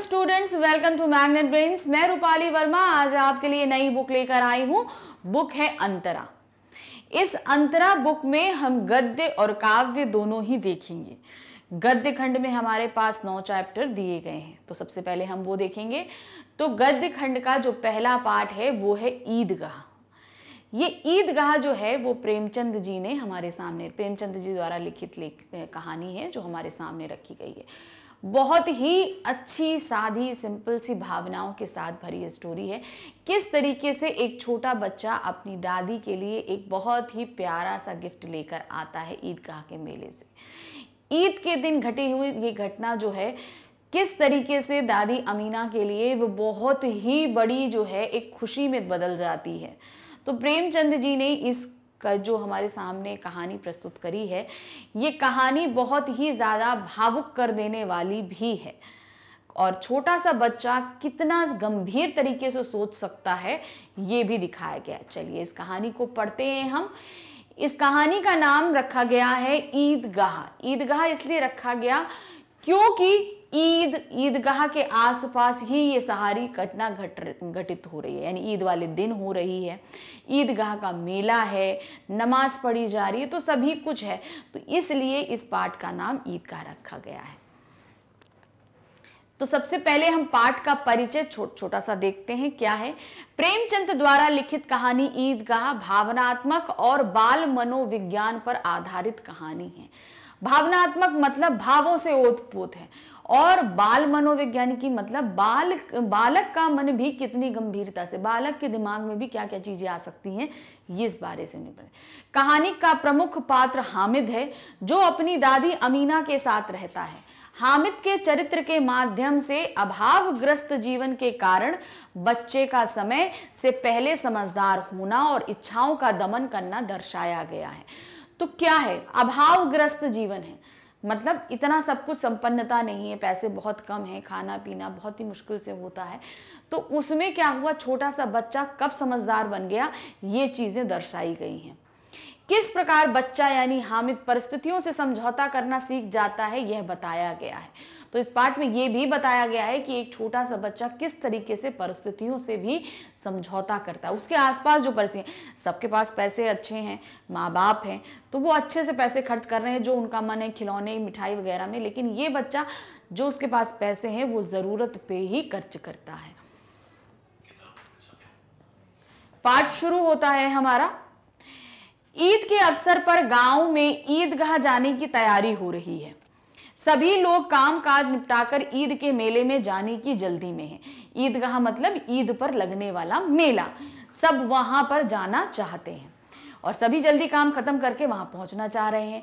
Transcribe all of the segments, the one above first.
students welcome to magnet brains मैं रूपाली वर्मा आज आपके लिए नई बुक लेकर आई हूं बुक है अंतरा इस अंतरा बुक में हम गद्य और काव्य दोनों ही देखेंगे गद्य खंड में हमारे पास नौ चैप्टर दिए गए हैं तो सबसे पहले हम वो देखेंगे तो गद्य खंड का जो पहला पार्ट है वो है ईदगाह ये ईदगाह जो है वो प्रेमचंद जी ने हमारे सामने प्रेमचंद जी द्वारा लिखित कहानी है जो हमारे सामने रखी गई है बहुत ही अच्छी सादी सिंपल सी भावनाओं के साथ भरी स्टोरी है किस तरीके से एक छोटा बच्चा अपनी दादी के लिए एक बहुत ही प्यारा सा गिफ्ट लेकर आता है ईदगाह के मेले से ईद के दिन घटी हुई ये घटना जो है किस तरीके से दादी अमीना के लिए वो बहुत ही बड़ी जो है एक खुशी में बदल जाती है तो प्रेमचंद जी ने इस का जो हमारे सामने कहानी प्रस्तुत करी है ये कहानी बहुत ही ज़्यादा भावुक कर देने वाली भी है और छोटा सा बच्चा कितना गंभीर तरीके से सोच सकता है ये भी दिखाया गया चलिए इस कहानी को पढ़ते हैं हम इस कहानी का नाम रखा गया है ईदगाह ईदगाह इसलिए रखा गया क्योंकि ईद ईदगाह के आसपास ही ये सारी घटना घट घटित हो रही है यानी ईद वाले दिन हो रही है ईदगाह का मेला है नमाज पढ़ी जा रही है तो सभी कुछ है तो इसलिए इस पाठ का नाम ईदगाह रखा गया है तो सबसे पहले हम पाठ का परिचय छोट छोटा सा देखते हैं क्या है प्रेमचंद द्वारा लिखित कहानी ईदगाह भावनात्मक और बाल मनोविज्ञान पर आधारित कहानी है भावनात्मक मतलब भावों से ओतपोत है और बाल की मतलब बाल बालक का मन भी कितनी गंभीरता से बालक के दिमाग में भी क्या क्या चीज़ें आ सकती हैं ये इस बारे से निपट कहानी का प्रमुख पात्र हामिद है जो अपनी दादी अमीना के साथ रहता है हामिद के चरित्र के माध्यम से अभावग्रस्त जीवन के कारण बच्चे का समय से पहले समझदार होना और इच्छाओं का दमन करना दर्शाया गया है तो क्या है अभावग्रस्त जीवन है मतलब इतना सब कुछ संपन्नता नहीं है पैसे बहुत कम है खाना पीना बहुत ही मुश्किल से होता है तो उसमें क्या हुआ छोटा सा बच्चा कब समझदार बन गया ये चीज़ें दर्शाई गई हैं किस प्रकार बच्चा यानी हामिद परिस्थितियों से समझौता करना सीख जाता है यह बताया गया है तो इस पाठ में ये भी बताया गया है कि एक छोटा सा बच्चा किस तरीके से परिस्थितियों से भी समझौता करता है उसके आसपास जो परिस्थिति सबके पास पैसे अच्छे हैं माँ बाप हैं तो वो अच्छे से पैसे खर्च कर रहे हैं जो उनका मन है खिलौने मिठाई वगैरह में लेकिन ये बच्चा जो उसके पास पैसे हैं वो ज़रूरत पे ही खर्च करता है पाठ शुरू होता है हमारा ईद के अवसर पर गांव में ईदगाह जाने की तैयारी हो रही है सभी लोग काम काज निपटाकर ईद के मेले में जाने की जल्दी में हैं ईद का मतलब ईद पर लगने वाला मेला सब वहाँ पर जाना चाहते हैं और सभी जल्दी काम खत्म करके वहां पहुंचना चाह रहे हैं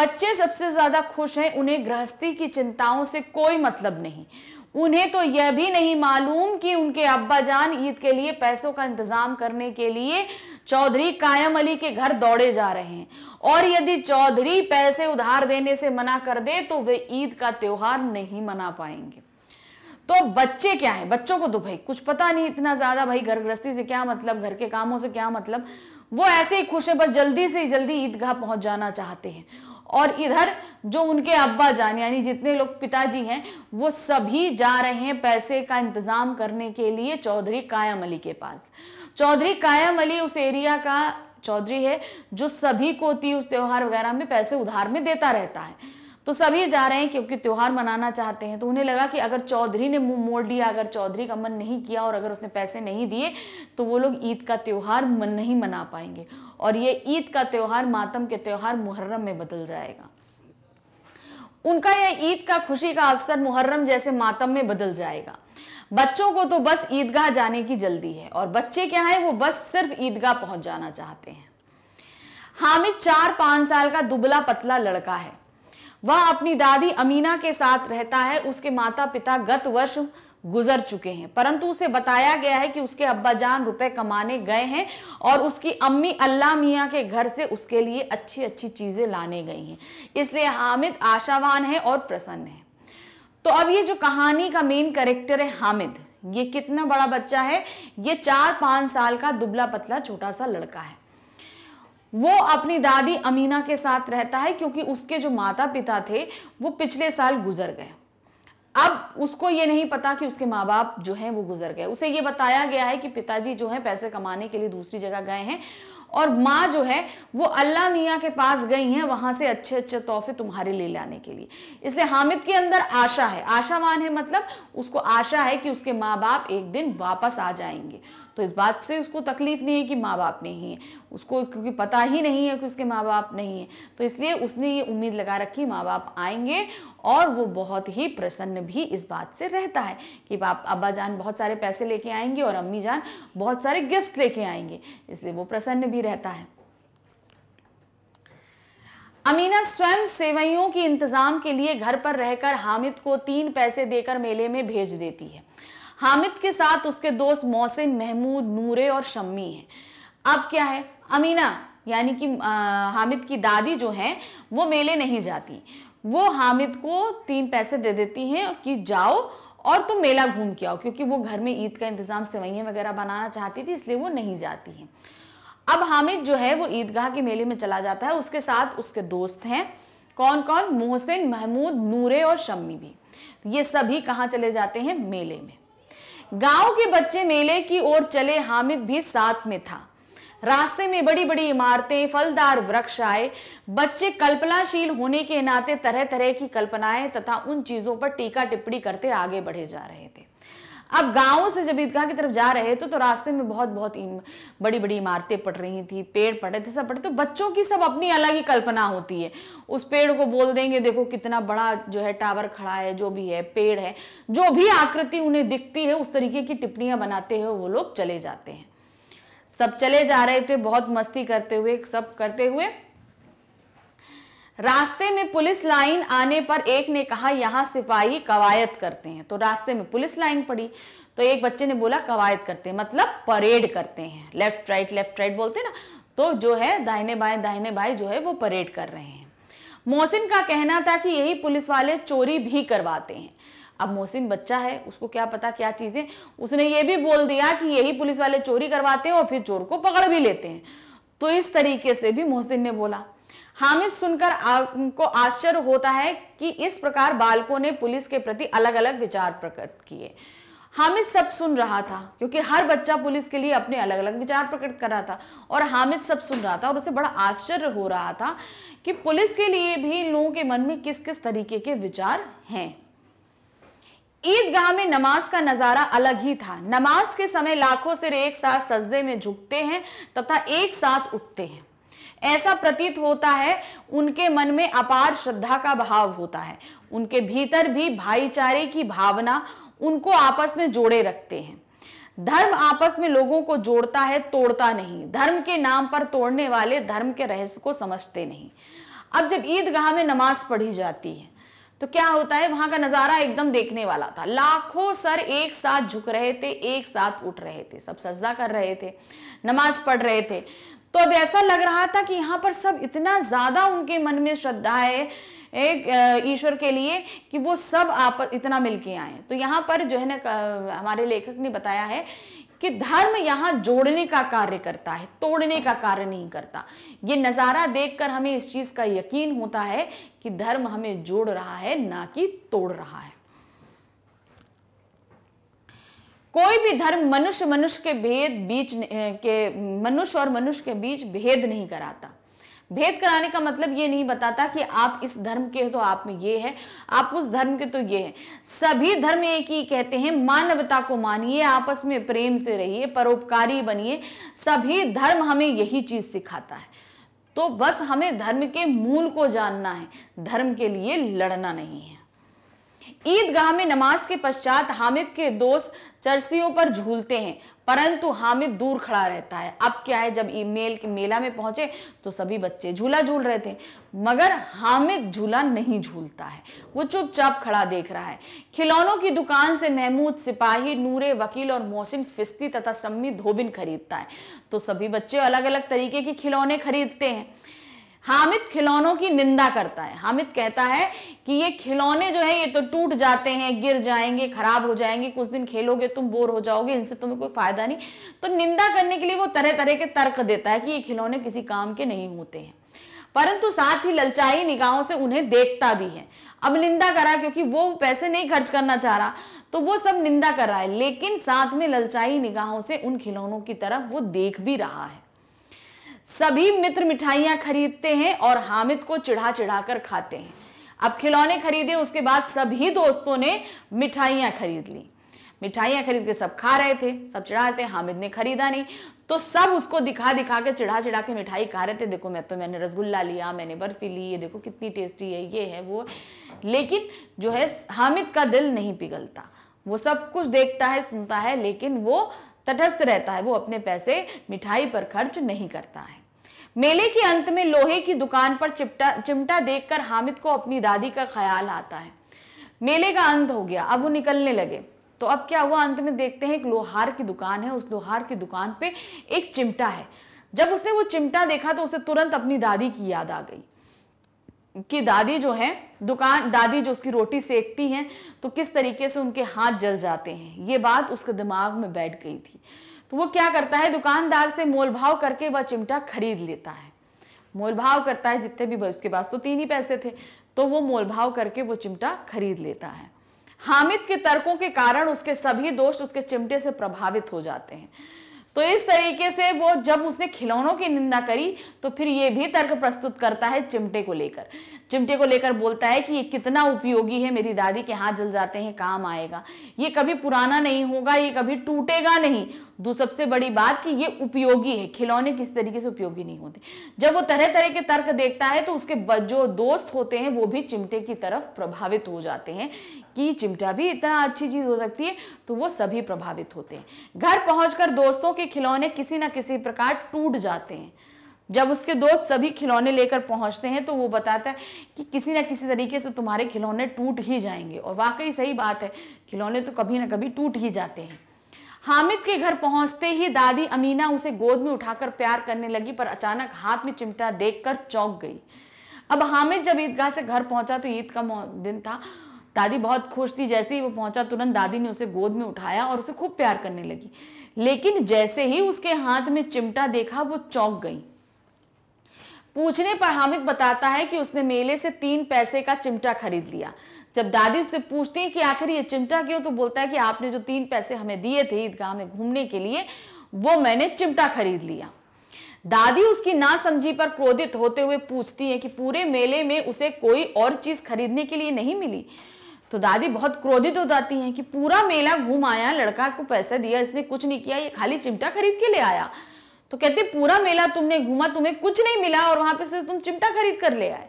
बच्चे सबसे ज़्यादा खुश हैं उन्हें गृहस्थी की चिंताओं से कोई मतलब नहीं उन्हें तो यह भी नहीं मालूम कि उनके अब्बा जान ईद के लिए पैसों का इंतज़ाम करने के लिए चौधरी कायम अली के घर दौड़े जा रहे हैं और यदि चौधरी पैसे उधार देने से मना कर दे तो वे ईद का त्योहार नहीं मना पाएंगे तो बच्चे क्या है बच्चों को तो भाई कुछ पता नहीं इतना ज्यादा भाई घर गृहस्थी से क्या मतलब घर के कामों से क्या मतलब वो ऐसे ही खुश है बस जल्दी से जल्दी ईदगाह पहुंच जाना चाहते हैं और इधर जो उनके अब्बा जान यानी जितने लोग पिताजी हैं वो सभी जा रहे हैं पैसे का इंतजाम करने के लिए चौधरी कायम अली के पास चौधरी कायम अली उस एरिया का चौधरी है जो सभी को ती उस त्यौहार वगैरह में पैसे उधार में देता रहता है तो सभी जा रहे हैं क्योंकि त्यौहार मनाना चाहते हैं तो उन्हें लगा कि अगर चौधरी ने मुंह मोड़ लिया अगर चौधरी का मन नहीं किया और अगर उसने पैसे नहीं दिए तो वो लोग ईद का त्यौहार मन नहीं मना पाएंगे और ये ईद का त्यौहार मातम के त्यौहार मुहर्रम में बदल जाएगा उनका यह ईद का खुशी का अवसर मुहर्रम जैसे मातम में बदल जाएगा बच्चों को तो बस ईदगाह जाने की जल्दी है और बच्चे क्या है वो बस सिर्फ ईदगाह पहुंच जाना चाहते हैं हामिद चार पांच साल का दुबला पतला लड़का है वह अपनी दादी अमीना के साथ रहता है उसके माता पिता गत वर्ष गुजर चुके हैं परंतु उसे बताया गया है कि उसके अब्बा जान रुपए कमाने गए हैं और उसकी अम्मी अल्लाह मियाँ के घर से उसके लिए अच्छी अच्छी चीज़ें लाने गई हैं इसलिए हामिद आशावान है और प्रसन्न है तो अब ये जो कहानी का मेन करेक्टर है हामिद ये कितना बड़ा बच्चा है ये चार पांच साल का दुबला पतला छोटा सा लड़का है वो अपनी दादी अमीना के साथ रहता है क्योंकि उसके जो माता पिता थे वो पिछले साल गुजर गए अब उसको ये नहीं पता कि उसके माँ बाप जो हैं वो गुजर गए उसे ये बताया गया है कि पिताजी जो हैं पैसे कमाने के लिए दूसरी जगह गए हैं और माँ जो है वो अल्लाह मियाँ के पास गई हैं वहाँ से अच्छे अच्छे तोहफे तुम्हारे ले लाने के लिए इसलिए हामिद के अंदर आशा है आशावान है मतलब उसको आशा है कि उसके माँ बाप एक दिन वापस आ जाएंगे तो इस बात से उसको तकलीफ़ नहीं है कि माँ बाप नहीं है उसको क्योंकि पता ही नहीं है कि उसके माँ बाप नहीं है तो इसलिए उसने ये उम्मीद लगा रखी माँ बाप आएंगे और वो बहुत ही प्रसन्न भी इस बात से रहता है कि बाप अब्बा जान बहुत सारे पैसे लेके आएंगे और अम्मी जान बहुत सारे गिफ्ट्स लेके आएंगे इसलिए वो प्रसन्न भी रहता है अमीना स्वयं सेवैयों के इंतजाम के लिए घर पर रहकर हामिद को तीन पैसे देकर मेले में भेज देती है हामिद के साथ उसके दोस्त मोहसिन महमूद नूरे और शम्मी हैं अब क्या है अमीना यानी कि हामिद की दादी जो हैं वो मेले नहीं जाती वो हामिद को तीन पैसे दे देती हैं कि जाओ और तुम मेला घूम के आओ क्योंकि वो घर में ईद का इंतज़ाम सेवैयाँ वगैरह बनाना चाहती थी इसलिए वो नहीं जाती हैं अब हामिद जो है वो ईदगाह के मेले में चला जाता है उसके साथ उसके दोस्त हैं कौन कौन मोहसिन महमूद नूरे और शम्मी भी ये सभी कहाँ चले जाते हैं मेले में गांव के बच्चे मेले की ओर चले हामिद भी साथ में था रास्ते में बड़ी बड़ी इमारतें फलदार वृक्ष आए बच्चे कल्पनाशील होने के नाते तरह तरह की कल्पनाएं तथा उन चीजों पर टीका टिप्पणी करते आगे बढ़े जा रहे थे अब गाँव से जब ईदगाह की तरफ जा रहे थे तो रास्ते में बहुत बहुत बड़ी बड़ी इमारतें पड़ रही थी पेड़ पड़े थे सब पड़े तो बच्चों की सब अपनी अलग ही कल्पना होती है उस पेड़ को बोल देंगे देखो कितना बड़ा जो है टावर खड़ा है जो भी है पेड़ है जो भी आकृति उन्हें दिखती है उस तरीके की टिप्पणियां बनाते हैं वो लोग चले जाते हैं सब चले जा रहे थे बहुत मस्ती करते हुए सब करते हुए रास्ते में पुलिस लाइन आने पर एक ने कहा यहाँ सिपाही कवायद करते हैं तो रास्ते में पुलिस लाइन पड़ी तो एक बच्चे ने बोला कवायद करते हैं मतलब परेड करते हैं लेफ्ट राइट लेफ्ट राइट बोलते हैं ना तो जो है दाहिने बाएं दाहिने बाएं जो है वो परेड कर रहे हैं मोहसिन का कहना था कि यही पुलिस वाले चोरी भी करवाते हैं अब मोहसिन बच्चा है उसको क्या पता क्या चीज़ें उसने ये भी बोल दिया कि यही पुलिस वाले चोरी करवाते हैं और फिर चोर को पकड़ भी लेते हैं तो इस तरीके से भी मोहसिन ने बोला हामिद सुनकर आपको आश्चर्य होता है कि इस प्रकार बालकों ने पुलिस के प्रति अलग अलग विचार प्रकट किए हामिद सब सुन रहा था क्योंकि हर बच्चा पुलिस के लिए अपने अलग अलग विचार प्रकट कर रहा था और हामिद सब सुन रहा था और उसे बड़ा आश्चर्य हो रहा था कि पुलिस के लिए भी इन लोगों के मन में किस किस तरीके के विचार हैं ईदगाह में नमाज का नज़ारा अलग ही था नमाज के समय लाखों सिर एक साथ सजदे में झुकते हैं तथा एक साथ उठते हैं ऐसा प्रतीत होता है उनके मन में अपार श्रद्धा का भाव होता है उनके भीतर भी भाईचारे की भावना उनको आपस में जोड़े रखते हैं धर्म आपस में लोगों को जोड़ता है तोड़ता नहीं धर्म के नाम पर तोड़ने वाले धर्म के रहस्य को समझते नहीं अब जब ईदगाह में नमाज पढ़ी जाती है तो क्या होता है वहां का नजारा एकदम देखने वाला था लाखों सर एक साथ झुक रहे थे एक साथ उठ रहे थे सब सजदा कर रहे थे नमाज पढ़ रहे थे तो अब ऐसा लग रहा था कि यहाँ पर सब इतना ज्यादा उनके मन में श्रद्धा है एक ईश्वर के लिए कि वो सब आप इतना मिलके आए तो यहाँ पर जो है ना हमारे लेखक ने बताया है कि धर्म यहाँ जोड़ने का कार्य करता है तोड़ने का कार्य नहीं करता ये नज़ारा देखकर हमें इस चीज़ का यकीन होता है कि धर्म हमें जोड़ रहा है ना कि तोड़ रहा है कोई भी धर्म मनुष्य मनुष्य के भेद बीच के मनुष्य और मनुष्य के बीच भेद नहीं कराता भेद कराने का मतलब ये नहीं बताता कि आप इस धर्म के तो आप में ये है आप उस धर्म के तो ये है सभी धर्म एक ही कहते हैं मानवता को मानिए आपस में प्रेम से रहिए परोपकारी बनिए सभी धर्म हमें यही चीज सिखाता है तो बस हमें धर्म के मूल को जानना है धर्म के लिए लड़ना नहीं है ईदगाह में नमाज के पश्चात हामिद के दोस्त चर्सियों पर झूलते हैं परंतु हामिद दूर खड़ा रहता है अब क्या है जब ईमेल के मेला में पहुंचे तो सभी बच्चे झूला झूल रहे थे मगर हामिद झूला नहीं झूलता है वो चुपचाप खड़ा देख रहा है खिलौनों की दुकान से महमूद सिपाही नूरे वकील और मोहसिन फिस्ती तथा सम्मी धोबिन खरीदता है तो सभी बच्चे अलग अलग तरीके के खिलौने खरीदते हैं हामिद खिलौनों की निंदा करता है हामिद कहता है कि ये खिलौने जो है ये तो टूट जाते हैं गिर जाएंगे खराब हो जाएंगे कुछ दिन खेलोगे तुम बोर हो जाओगे इनसे तुम्हें कोई फायदा नहीं तो निंदा करने के लिए वो तरह तरह के तर्क देता है कि ये खिलौने किसी काम के नहीं होते हैं परंतु साथ ही ललचाई निगाहों से उन्हें देखता भी है अब निंदा करा क्योंकि वो पैसे नहीं खर्च करना चाह रहा तो वो सब निंदा कर रहा है लेकिन साथ में ललचाई निगाहों से उन खिलौनों की तरफ वो देख भी रहा है सभी मित्र मिठाइयां खरीदते हैं और हामिद को चिढ़ा चिढ़ा कर खाते हैं अब खिलौने खरीदे उसके बाद सभी दोस्तों ने मिठाइयां खरीद ली मिठाइयां खरीद के सब खा रहे थे सब चिढ़ा रहे थे हामिद ने खरीदा नहीं तो सब उसको दिखा दिखा के चिढ़ा चिढ़ा के मिठाई खा रहे थे देखो मैं तो मैंने रसगुल्ला लिया मैंने बर्फी ली ये देखो कितनी टेस्टी है ये है वो लेकिन जो है हामिद का दिल नहीं पिघलता वो सब कुछ देखता है सुनता है लेकिन वो तटस्थ रहता है वो अपने पैसे मिठाई पर खर्च नहीं करता है मेले के अंत में लोहे की दुकान पर चिपटा चिमटा देखकर हामिद को अपनी दादी का ख्याल आता है मेले का अंत हो गया अब वो निकलने लगे तो अब क्या हुआ अंत में देखते हैं एक लोहार की दुकान है उस लोहार की दुकान पे एक चिमटा है जब उसने वो चिमटा देखा तो उसे तुरंत अपनी दादी की याद आ गई कि दादी जो है दुकान दादी जो उसकी रोटी सेकती हैं तो किस तरीके से उनके हाथ जल जाते हैं ये बात उसके दिमाग में बैठ गई थी तो वो क्या करता है दुकानदार से मोलभाव करके वह चिमटा खरीद लेता है मोलभाव करता है जितने भी उसके पास तो तीन ही पैसे थे तो वो मोलभाव करके वो चिमटा खरीद लेता है हामिद के तर्कों के कारण उसके सभी दोस्त उसके चिमटे से प्रभावित हो जाते हैं तो इस तरीके से वो जब उसने खिलौनों की निंदा करी तो फिर ये भी तर्क प्रस्तुत करता है चिमटे को लेकर चिमटे को लेकर बोलता है कि ये कितना उपयोगी है मेरी दादी के हाथ जल जाते हैं काम आएगा ये कभी पुराना नहीं होगा ये कभी टूटेगा नहीं दो सबसे बड़ी बात कि ये उपयोगी है खिलौने किस तरीके से उपयोगी नहीं होते जब वो तरह तरह के तर्क देखता है तो उसके जो दोस्त होते हैं वो भी चिमटे की तरफ प्रभावित हो जाते हैं कि चिमटा भी इतना अच्छी चीज़ हो सकती है तो वो सभी प्रभावित होते हैं घर पहुंचकर दोस्तों के के खिलौने किसी ना किसी प्रकार टूट जाते हैं जब उसके दोस्त सभी खिलौने लेकर पहुंचते हैं तो वो बताता है कि किसी ना किसी तरीके से तुम्हारे खिलौने टूट ही जाएंगे और वाकई सही बात है खिलौने तो कभी ना कभी टूट ही जाते हैं हामिद के घर पहुंचते ही दादी अमीना उसे गोद में उठाकर प्यार करने लगी पर अचानक हाथ में चिमटा देखकर चौंक गई अब हामिद जब ईदगाह से घर पहुंचा तो ईद का दिन था दादी बहुत खुश थी जैसे ही वो पहुंचा तुरंत दादी ने उसे गोद में उठाया और उसे खूब प्यार करने लगी लेकिन जैसे ही उसके हाथ में चिमटा देखा वो चौंक गई पूछने पर हामिद बताता है कि उसने मेले से तीन पैसे का चिमटा खरीद लिया जब दादी उससे पूछती है कि आखिर ये चिमटा क्यों तो बोलता है कि आपने जो तीन पैसे हमें दिए थे ईदगाह में घूमने के लिए वो मैंने चिमटा खरीद लिया दादी उसकी ना समझी पर क्रोधित होते हुए पूछती है कि पूरे मेले में उसे कोई और चीज खरीदने के लिए नहीं मिली तो दादी बहुत क्रोधित हो जाती हैं कि पूरा मेला घूम आया लड़का को पैसा दिया इसने कुछ नहीं किया ये खाली चिमटा खरीद के ले आया तो कहते पूरा मेला तुमने घूमा तुम्हें कुछ नहीं मिला और वहां पे से तुम चिमटा खरीद कर ले आए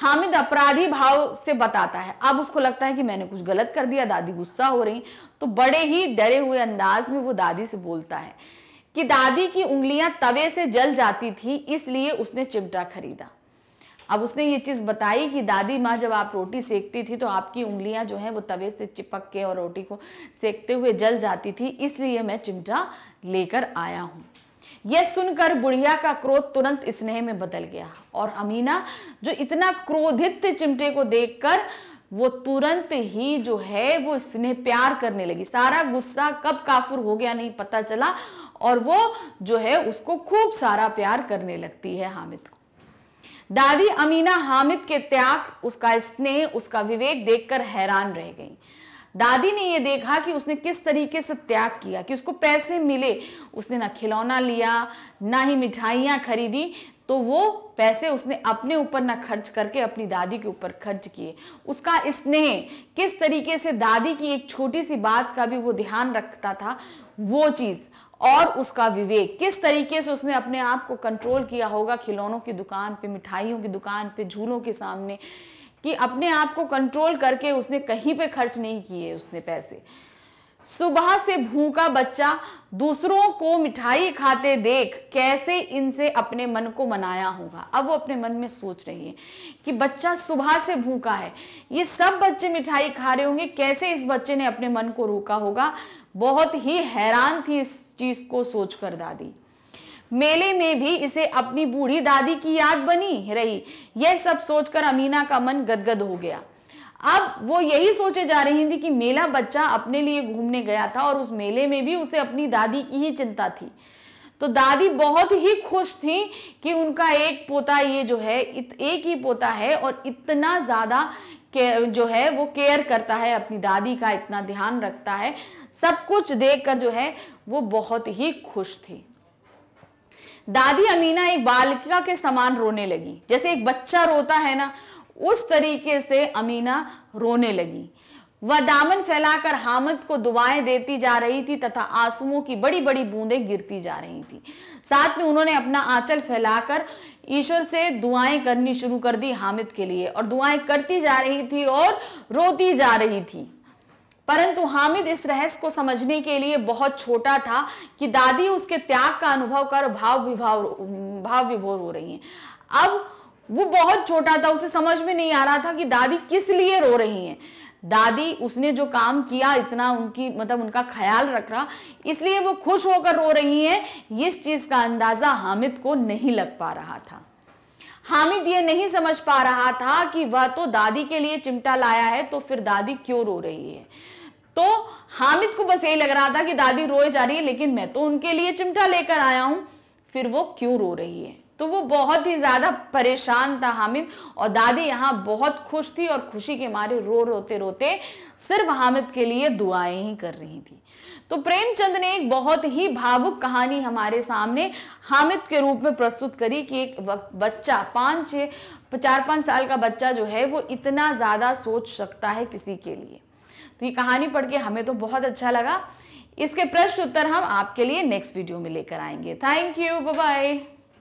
हामिद अपराधी भाव से बताता है अब उसको लगता है कि मैंने कुछ गलत कर दिया दादी गुस्सा हो रही तो बड़े ही डरे हुए अंदाज में वो दादी से बोलता है कि दादी की उंगलियां तवे से जल जाती थी इसलिए उसने चिमटा खरीदा अब उसने ये चीज़ बताई कि दादी माँ जब आप रोटी सेकती थी तो आपकी उंगलियाँ जो हैं वो तवे से चिपक के और रोटी को सेकते हुए जल जाती थी इसलिए मैं चिमटा लेकर आया हूँ यह सुनकर बुढ़िया का क्रोध तुरंत स्नेह में बदल गया और अमीना जो इतना क्रोधित चिमटे को देखकर वो तुरंत ही जो है वो स्नेह प्यार करने लगी सारा गुस्सा कब काफुर हो गया नहीं पता चला और वो जो है उसको खूब सारा प्यार करने लगती है हामिद को दादी अमीना हामिद के त्याग उसका स्नेह उसका विवेक देखकर हैरान रह गई दादी ने ये देखा कि उसने किस तरीके से त्याग किया कि उसको पैसे मिले उसने ना खिलौना लिया ना ही मिठाइयाँ खरीदी तो वो पैसे उसने अपने ऊपर ना खर्च करके अपनी दादी के ऊपर खर्च किए उसका स्नेह किस तरीके से दादी की एक छोटी सी बात का भी वो ध्यान रखता था वो चीज़ और उसका विवेक किस तरीके से उसने अपने आप को कंट्रोल किया होगा खिलौनों की दुकान पे मिठाइयों की दुकान पे झूलों के सामने कि अपने आप को कंट्रोल करके उसने कहीं पे खर्च नहीं किए उसने पैसे सुबह से भूखा बच्चा दूसरों को मिठाई खाते देख कैसे इनसे अपने मन को मनाया होगा अब वो अपने मन में सोच रही है कि बच्चा सुबह से भूखा है ये सब बच्चे मिठाई खा रहे होंगे कैसे इस बच्चे ने अपने मन को रोका होगा बहुत ही हैरान थी इस चीज़ को सोचकर दादी मेले में भी इसे अपनी बूढ़ी दादी की याद बनी रही यह सब सोचकर अमीना का मन गदगद हो गया अब वो यही सोचे जा रही थी कि मेला बच्चा अपने लिए घूमने गया था और उस मेले में भी उसे अपनी दादी की ही चिंता थी तो दादी बहुत ही खुश थी कि उनका एक पोता ये जो है एक ही पोता है और इतना ज़्यादा जो है वो केयर करता है अपनी दादी का इतना ध्यान रखता है सब कुछ देखकर जो है वो बहुत ही खुश थी दादी अमीना एक बालिका के समान रोने लगी जैसे एक बच्चा रोता है ना उस तरीके से अमीना रोने लगी वह दामन फैलाकर हामिद को दुआएं देती जा रही थी तथा आंसुओं की बड़ी बड़ी बूंदें गिरती जा रही थी साथ में उन्होंने अपना आंचल फैलाकर ईश्वर से दुआएं करनी शुरू कर दी हामिद के लिए और दुआएं करती जा रही थी और रोती जा रही थी परंतु हामिद इस रहस्य को समझने के लिए बहुत छोटा था कि दादी उसके त्याग का अनुभव कर भाव विभाव भाव विभोर हो रही है अब वो बहुत छोटा था उसे समझ में नहीं आ रहा था कि दादी किस लिए रो रही हैं दादी उसने जो काम किया इतना उनकी मतलब उनका ख्याल रख रहा इसलिए वो खुश होकर रो रही हैं इस चीज़ का अंदाज़ा हामिद को नहीं लग पा रहा था हामिद ये नहीं समझ पा रहा था कि वह तो दादी के लिए चिमटा लाया है तो फिर दादी क्यों रो रही है तो हामिद को बस यही लग रहा था कि दादी रोए जा रही है लेकिन मैं तो उनके लिए चिमटा लेकर आया हूं फिर वो क्यों रो रही है तो वो बहुत ही ज़्यादा परेशान था हामिद और दादी यहाँ बहुत खुश थी और खुशी के मारे रो रोते रोते सिर्फ हामिद के लिए दुआएं ही कर रही थी तो प्रेमचंद ने एक बहुत ही भावुक कहानी हमारे सामने हामिद के रूप में प्रस्तुत करी कि एक बच्चा पाँच छः चार पाँच साल का बच्चा जो है वो इतना ज़्यादा सोच सकता है किसी के लिए तो ये कहानी पढ़ के हमें तो बहुत अच्छा लगा इसके प्रश्न उत्तर हम आपके लिए नेक्स्ट वीडियो में लेकर आएंगे थैंक यू बाय